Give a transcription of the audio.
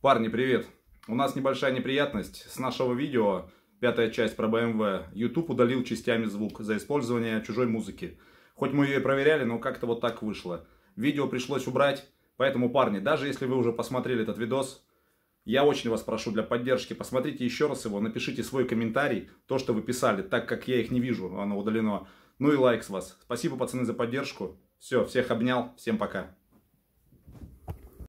Парни, привет! У нас небольшая неприятность. С нашего видео, пятая часть про BMW, YouTube удалил частями звук за использование чужой музыки. Хоть мы ее и проверяли, но как-то вот так вышло. Видео пришлось убрать, поэтому, парни, даже если вы уже посмотрели этот видос, я очень вас прошу для поддержки, посмотрите еще раз его, напишите свой комментарий, то, что вы писали, так как я их не вижу, оно удалено. Ну и лайк с вас. Спасибо, пацаны, за поддержку. Все, всех обнял, всем пока.